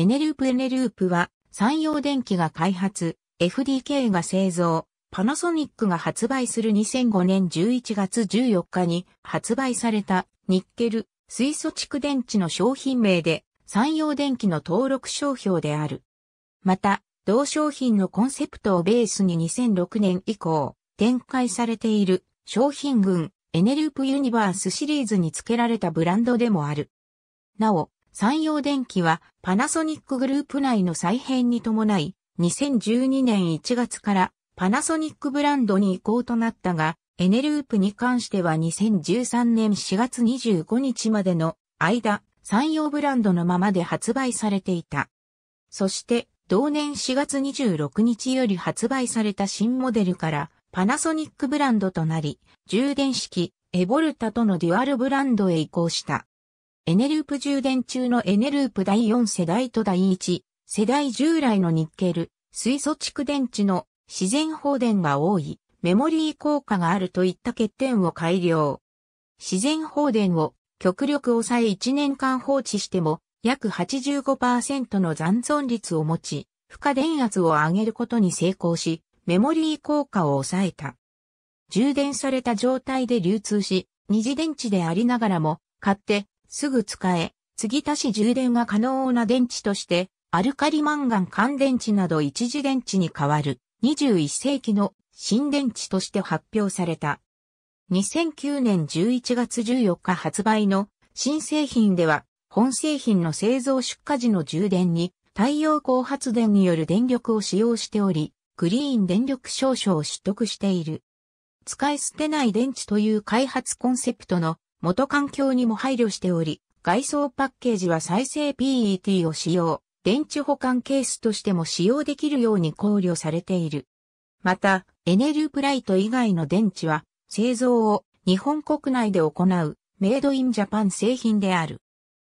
エネループエネループは、山陽電機が開発、FDK が製造、パナソニックが発売する2005年11月14日に発売されたニッケル水素蓄電池の商品名で山陽電機の登録商標である。また、同商品のコンセプトをベースに2006年以降展開されている商品群エネループユニバースシリーズに付けられたブランドでもある。なお、山陽電機はパナソニックグループ内の再編に伴い、2012年1月からパナソニックブランドに移行となったが、エネループに関しては2013年4月25日までの間、山陽ブランドのままで発売されていた。そして、同年4月26日より発売された新モデルからパナソニックブランドとなり、充電式エボルタとのデュアルブランドへ移行した。エネループ充電中のエネループ第4世代と第1世代従来のニッケル、水素蓄電池の自然放電が多い、メモリー効果があるといった欠点を改良。自然放電を極力抑え1年間放置しても約85%の残存率を持ち、負荷電圧を上げることに成功し、メモリー効果を抑えた。充電された状態で流通し、二次電池でありながらも、買ってすぐ使え、継ぎ足し充電が可能な電池として、アルカリマンガン乾電池など一次電池に代わる21世紀の新電池として発表された。2009年11月14日発売の新製品では、本製品の製造出荷時の充電に太陽光発電による電力を使用しており、クリーン電力証書を取得している。使い捨てない電池という開発コンセプトの元環境にも配慮しており、外装パッケージは再生 PET を使用、電池保管ケースとしても使用できるように考慮されている。また、エネルプライト以外の電池は、製造を日本国内で行うメイドインジャパン製品である。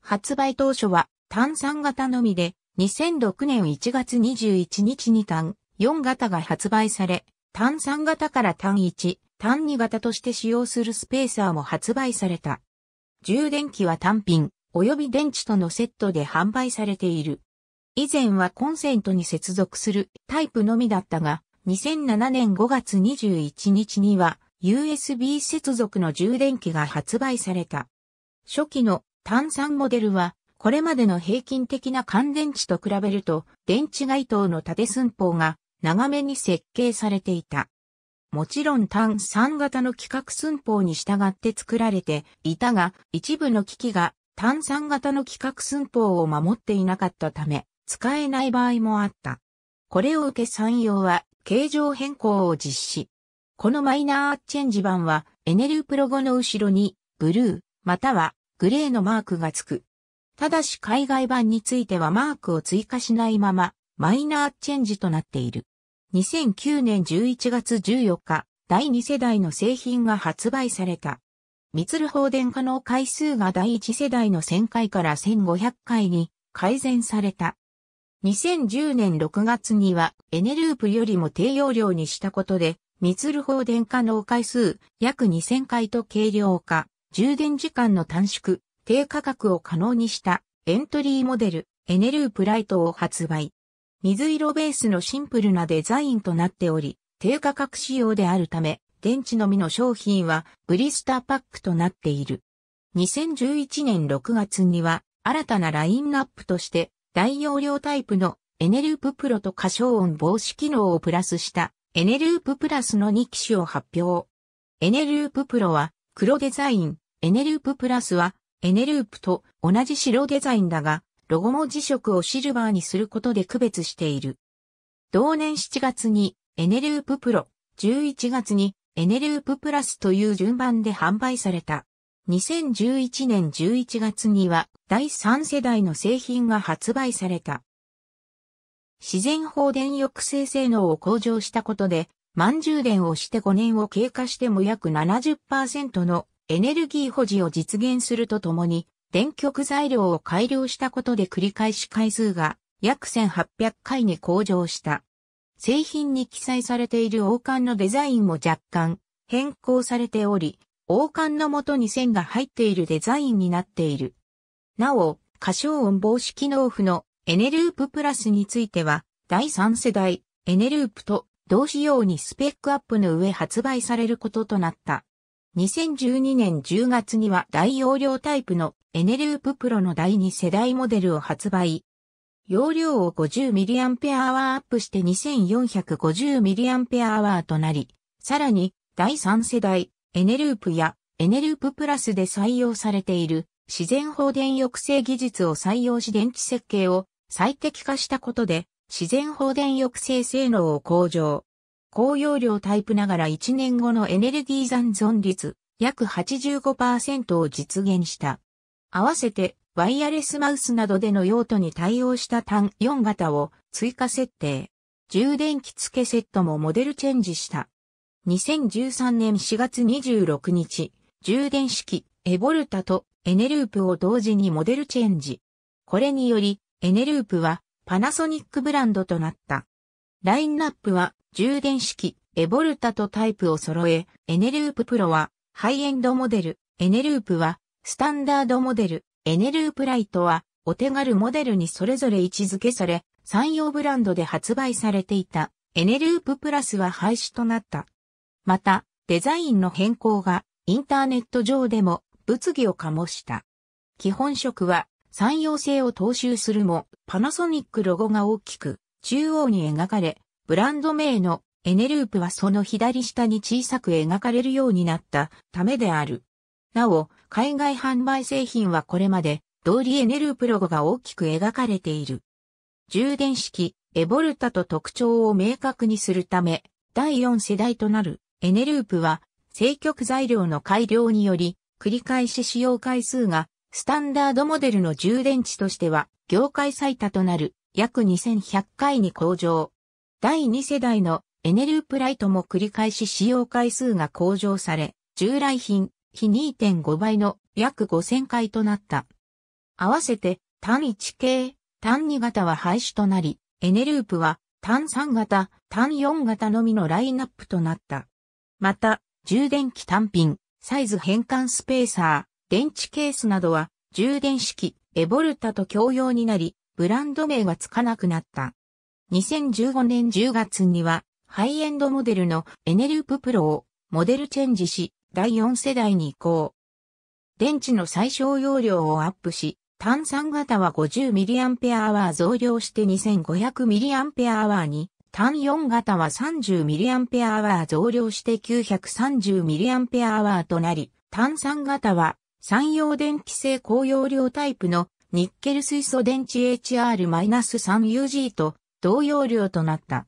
発売当初は単酸型のみで2006年1月21日に単4型が発売され、単酸型から単1、単2型として使用するスペーサーも発売された。充電器は単品、及び電池とのセットで販売されている。以前はコンセントに接続するタイプのみだったが、2007年5月21日には USB 接続の充電器が発売された。初期の単3モデルは、これまでの平均的な乾電池と比べると、電池外灯の縦寸法が長めに設計されていた。もちろん単3型の規格寸法に従って作られていたが、一部の機器が単3型の規格寸法を守っていなかったため、使えない場合もあった。これを受け産業は形状変更を実施。このマイナーチェンジ版はエネルプロゴの後ろにブルーまたはグレーのマークがつく。ただし海外版についてはマークを追加しないままマイナーチェンジとなっている。2009年11月14日、第2世代の製品が発売された。ミツル放電可能回数が第1世代の1000回から1500回に改善された。2010年6月にはエネループよりも低容量にしたことで、ミツル放電可能回数約2000回と軽量化、充電時間の短縮、低価格を可能にしたエントリーモデルエネループライトを発売。水色ベースのシンプルなデザインとなっており、低価格仕様であるため、電池のみの商品はブリスターパックとなっている。2011年6月には、新たなラインナップとして、大容量タイプのエネループプロと過小音防止機能をプラスしたエネループプラスの2機種を発表。エネループプロは黒デザイン、エネループプラスはエネループと同じ白デザインだがロゴ文字色をシルバーにすることで区別している。同年7月にエネループプロ、11月にエネループプラスという順番で販売された。2011年11月には第3世代の製品が発売された。自然放電抑制性能を向上したことで、満充電をして5年を経過しても約70%のエネルギー保持を実現するとともに、電極材料を改良したことで繰り返し回数が約1800回に向上した。製品に記載されている王冠のデザインも若干変更されており、王冠の元に線が入っているデザインになっている。なお、過小音防止機能負のエネループプラスについては、第3世代エネループと同仕様にスペックアップの上発売されることとなった。2012年10月には大容量タイプのエネループプロの第2世代モデルを発売。容量を 50mAh アップして 2450mAh となり、さらに第3世代エネループやエネループプラスで採用されている自然放電抑制技術を採用し電池設計を最適化したことで自然放電抑制性能を向上。高容量タイプながら1年後のエネルギー残存率約85%を実現した。合わせてワイヤレスマウスなどでの用途に対応した単4型を追加設定。充電器付けセットもモデルチェンジした。2013年4月26日、充電式エボルタとエネループを同時にモデルチェンジ。これにより、エネループはパナソニックブランドとなった。ラインナップは充電式、エボルタとタイプを揃え、エネループプロは、ハイエンドモデル、エネループは、スタンダードモデル、エネループライトは、お手軽モデルにそれぞれ位置づけされ、山陽ブランドで発売されていた、エネループプラスは廃止となった。また、デザインの変更が、インターネット上でも、物議を醸した。基本色は、山陽性を踏襲するも、パナソニックロゴが大きく、中央に描かれ、ブランド名のエネループはその左下に小さく描かれるようになったためである。なお、海外販売製品はこれまで、通りエネループロゴが大きく描かれている。充電式、エボルタと特徴を明確にするため、第4世代となるエネループは、正極材料の改良により、繰り返し使用回数が、スタンダードモデルの充電池としては、業界最多となる約2100回に向上。第2世代のエネループライトも繰り返し使用回数が向上され、従来品、比2.5倍の約5000回となった。合わせて、単1系、単2型は廃止となり、エネループは単3型、単4型のみのラインナップとなった。また、充電器単品、サイズ変換スペーサー、電池ケースなどは充電式エボルタと共用になり、ブランド名がつかなくなった。2015年10月には、ハイエンドモデルのエネループプロをモデルチェンジし、第4世代に移行。電池の最小容量をアップし、単酸型は 50mAh 増量して 2500mAh に、単4型は 30mAh 増量して 930mAh となり、単酸型は産業電気製高容量タイプのニッケル水素電池 HR-3UG と同容量となった。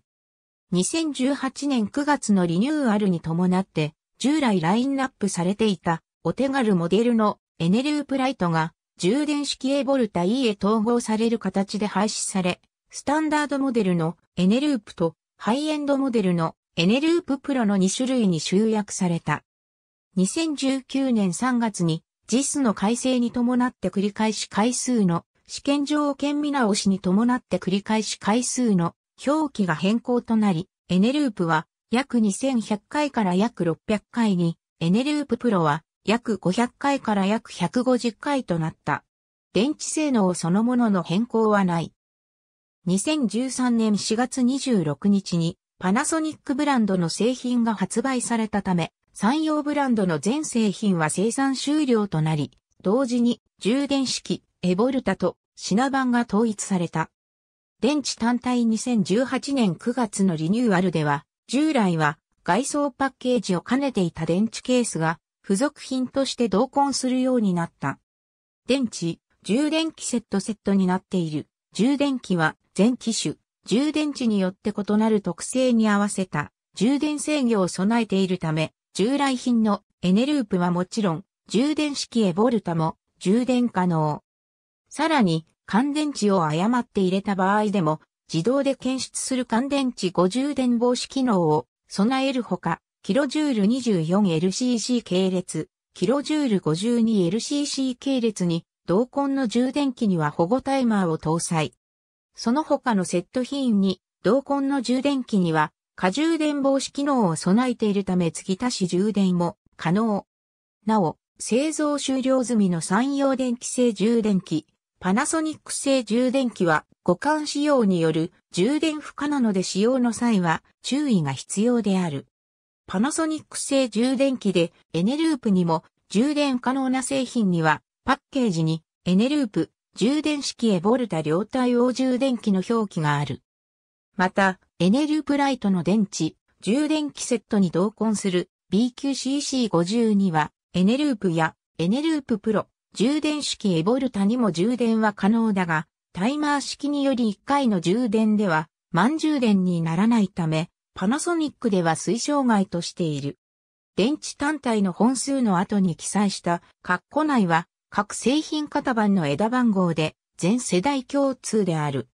2018年9月のリニューアルに伴って、従来ラインナップされていたお手軽モデルのエネループライトが充電式 A ボルタ E へ統合される形で廃止され、スタンダードモデルのエネループとハイエンドモデルのエネループプロの2種類に集約された。2019年3月に JIS の改正に伴って繰り返し回数の試験条件見直しに伴って繰り返し回数の表記が変更となり、エネループは約2100回から約600回に、エネループプロは約500回から約150回となった。電池性能そのものの変更はない。2013年4月26日にパナソニックブランドの製品が発売されたため、産業ブランドの全製品は生産終了となり、同時に充電式エボルタと品番が統一された。電池単体2018年9月のリニューアルでは、従来は外装パッケージを兼ねていた電池ケースが付属品として同梱するようになった。電池、充電器セットセットになっている。充電器は全機種、充電池によって異なる特性に合わせた充電制御を備えているため、従来品のエネループはもちろん、充電式エボルタも充電可能。さらに、乾電池を誤って入れた場合でも、自動で検出する乾電池5充電防止機能を備えるほか、キロジュール 24LCC 系列、キロジュール 52LCC 系列に、同梱の充電器には保護タイマーを搭載。その他のセット品に、同梱の充電器には、過充電防止機能を備えているため継ぎ足し充電も可能。なお、製造終了済みの産用電気製充電器、パナソニック製充電器は互換仕様による充電不可なので使用の際は注意が必要である。パナソニック製充電器でエネループにも充電可能な製品にはパッケージにエネループ充電式エボルタ両対応充電器の表記がある。また、エネループライトの電池、充電器セットに同梱する BQCC52 はエネループやエネループプロ、充電式エボルタにも充電は可能だが、タイマー式により1回の充電では満充電にならないため、パナソニックでは推奨外としている。電池単体の本数の後に記載した括弧内は各製品型番の枝番号で全世代共通である。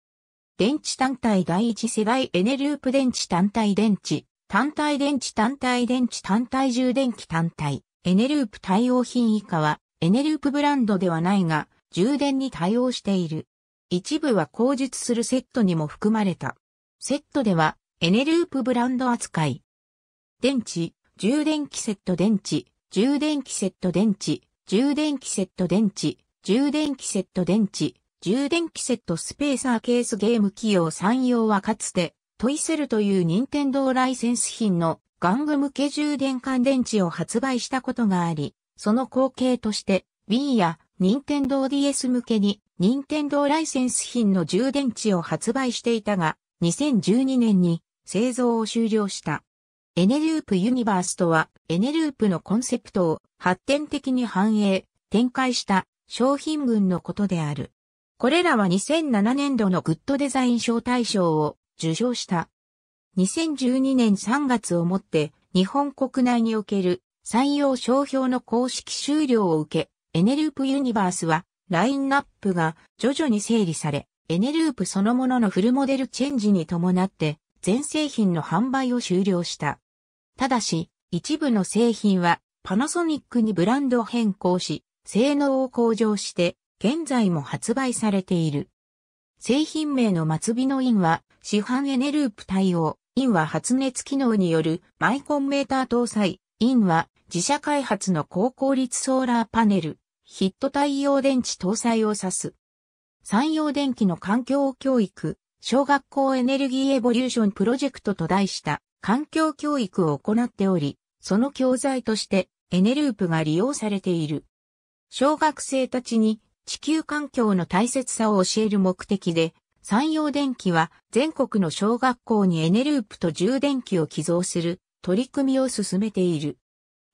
電池単体第一世代エネループ電池単体電池、単体電池単体電池単体充電器単体、エネループ対応品以下はエネループブランドではないが、充電に対応している。一部は口述するセットにも含まれた。セットでは、エネループブランド扱い。電池、充電器セット電池、充電器セット電池、充電器セット電池、充電器セット電池、充電器セットスペーサーケースゲーム企業3用はかつて、トイセルという任天堂ライセンス品の玩具向け充電乾電池を発売したことがあり、その後継として Wii や Nintendo DS 向けに Nintendo ライセンス品の充電池を発売していたが、2012年に製造を終了した。エネループユニバースとは、エネループのコンセプトを発展的に反映、展開した商品群のことである。これらは2007年度のグッドデザイン賞大賞を受賞した。2012年3月をもって日本国内における採用商標の公式終了を受け、エネループユニバースは、ラインナップが徐々に整理され、エネループそのもののフルモデルチェンジに伴って、全製品の販売を終了した。ただし、一部の製品はパナソニックにブランド変更し、性能を向上して、現在も発売されている。製品名の末尾のインは、市販エネループ対応、インは発熱機能によるマイコンメーター搭載、インは自社開発の高効率ソーラーパネル、ヒット太陽電池搭載を指す。山陽電機の環境教育、小学校エネルギーエボリューションプロジェクトと題した環境教育を行っており、その教材としてエネループが利用されている。小学生たちに地球環境の大切さを教える目的で、山陽電機は全国の小学校にエネループと充電器を寄贈する取り組みを進めている。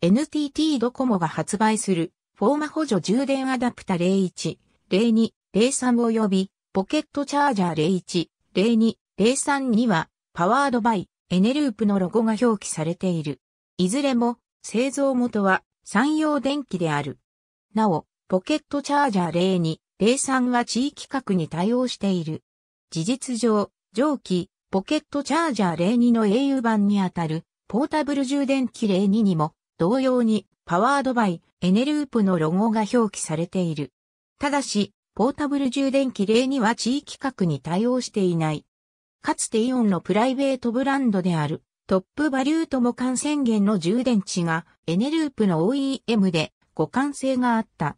NTT ドコモが発売するフォーマ補助充電アダプタ01、02、03及びポケットチャージャー01、02、03にはパワードバイエネループのロゴが表記されている。いずれも製造元は山陽電機である。なお、ポケットチャージャー02、03は地域格に対応している。事実上、上記、ポケットチャージャー02の au 版にあたるポータブル充電器例2にも同様にパワードバイエネループのロゴが表記されている。ただし、ポータブル充電器例には地域格に対応していない。かつてイオンのプライベートブランドであるトップバリューとも感染源の充電池がエネループの OEM で互換性があった。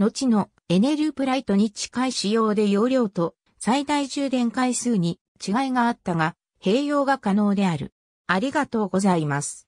後のエネループライトに近い仕様で容量と最大充電回数に違いがあったが併用が可能である。ありがとうございます。